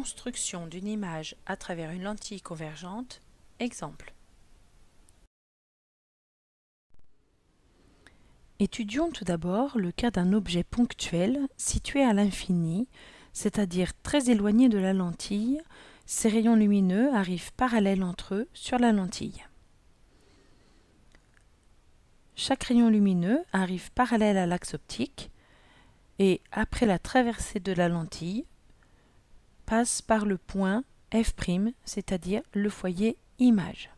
construction d'une image à travers une lentille convergente, exemple. Étudions tout d'abord le cas d'un objet ponctuel situé à l'infini, c'est-à-dire très éloigné de la lentille, ses rayons lumineux arrivent parallèles entre eux sur la lentille. Chaque rayon lumineux arrive parallèle à l'axe optique et après la traversée de la lentille, passe par le point F', c'est-à-dire le foyer image.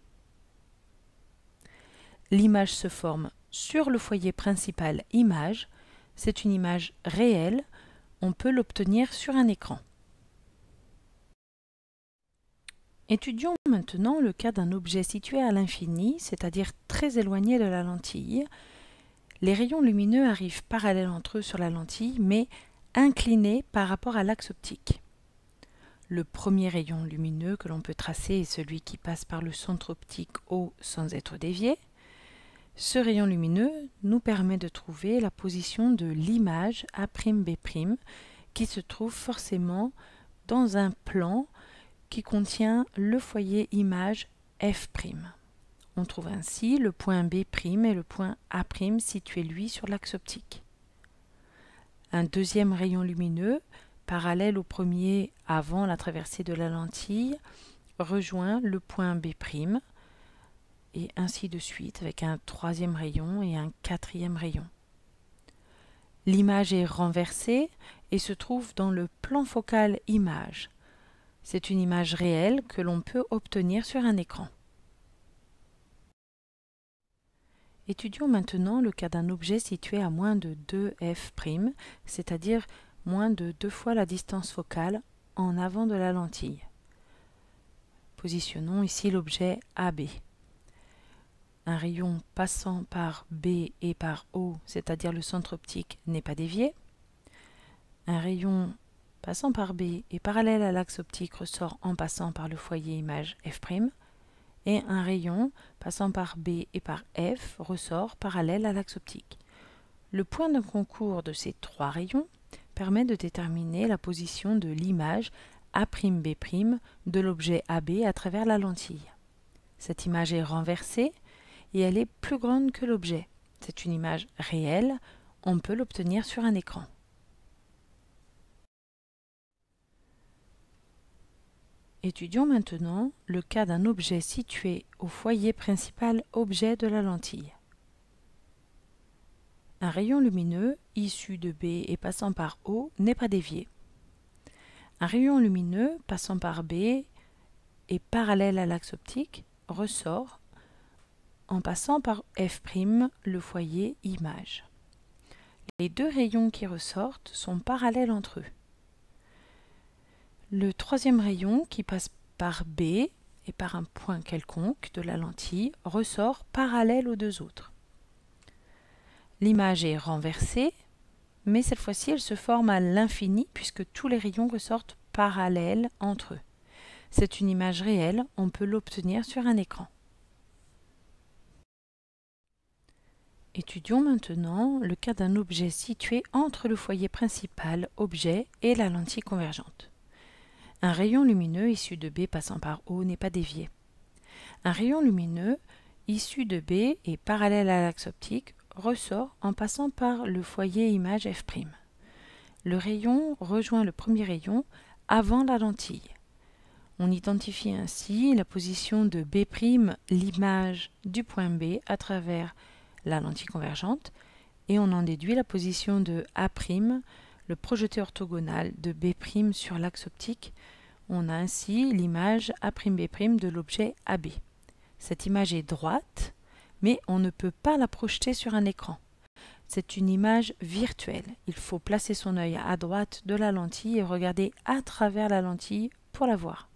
L'image se forme sur le foyer principal image. C'est une image réelle. On peut l'obtenir sur un écran. Étudions maintenant le cas d'un objet situé à l'infini, c'est-à-dire très éloigné de la lentille. Les rayons lumineux arrivent parallèles entre eux sur la lentille, mais inclinés par rapport à l'axe optique. Le premier rayon lumineux que l'on peut tracer est celui qui passe par le centre optique O sans être dévié. Ce rayon lumineux nous permet de trouver la position de l'image A'B' qui se trouve forcément dans un plan qui contient le foyer image F'. On trouve ainsi le point B' et le point A' situé lui sur l'axe optique. Un deuxième rayon lumineux parallèle au premier avant la traversée de la lentille, rejoint le point B', et ainsi de suite avec un troisième rayon et un quatrième rayon. L'image est renversée et se trouve dans le plan focal image. C'est une image réelle que l'on peut obtenir sur un écran. Étudions maintenant le cas d'un objet situé à moins de 2f', c'est-à-dire moins de deux fois la distance focale en avant de la lentille. Positionnons ici l'objet AB. Un rayon passant par B et par O, c'est-à-dire le centre optique, n'est pas dévié. Un rayon passant par B et parallèle à l'axe optique ressort en passant par le foyer image F'. Et un rayon passant par B et par F ressort parallèle à l'axe optique. Le point de concours de ces trois rayons permet de déterminer la position de l'image A'B' de l'objet AB à travers la lentille. Cette image est renversée et elle est plus grande que l'objet. C'est une image réelle, on peut l'obtenir sur un écran. Étudions maintenant le cas d'un objet situé au foyer principal objet de la lentille. Un rayon lumineux issu de B et passant par O n'est pas dévié. Un rayon lumineux passant par B et parallèle à l'axe optique ressort en passant par F', le foyer image. Les deux rayons qui ressortent sont parallèles entre eux. Le troisième rayon qui passe par B et par un point quelconque de la lentille ressort parallèle aux deux autres. L'image est renversée, mais cette fois-ci elle se forme à l'infini puisque tous les rayons ressortent parallèles entre eux. C'est une image réelle, on peut l'obtenir sur un écran. Étudions maintenant le cas d'un objet situé entre le foyer principal objet et la lentille convergente. Un rayon lumineux issu de B passant par O n'est pas dévié. Un rayon lumineux issu de B est parallèle à l'axe optique ressort en passant par le foyer image F'. Le rayon rejoint le premier rayon avant la lentille. On identifie ainsi la position de B', l'image du point B à travers la lentille convergente, et on en déduit la position de A', le projeté orthogonal de B' sur l'axe optique. On a ainsi l'image A'B' de l'objet AB. Cette image est droite, mais on ne peut pas la projeter sur un écran. C'est une image virtuelle. Il faut placer son œil à droite de la lentille et regarder à travers la lentille pour la voir.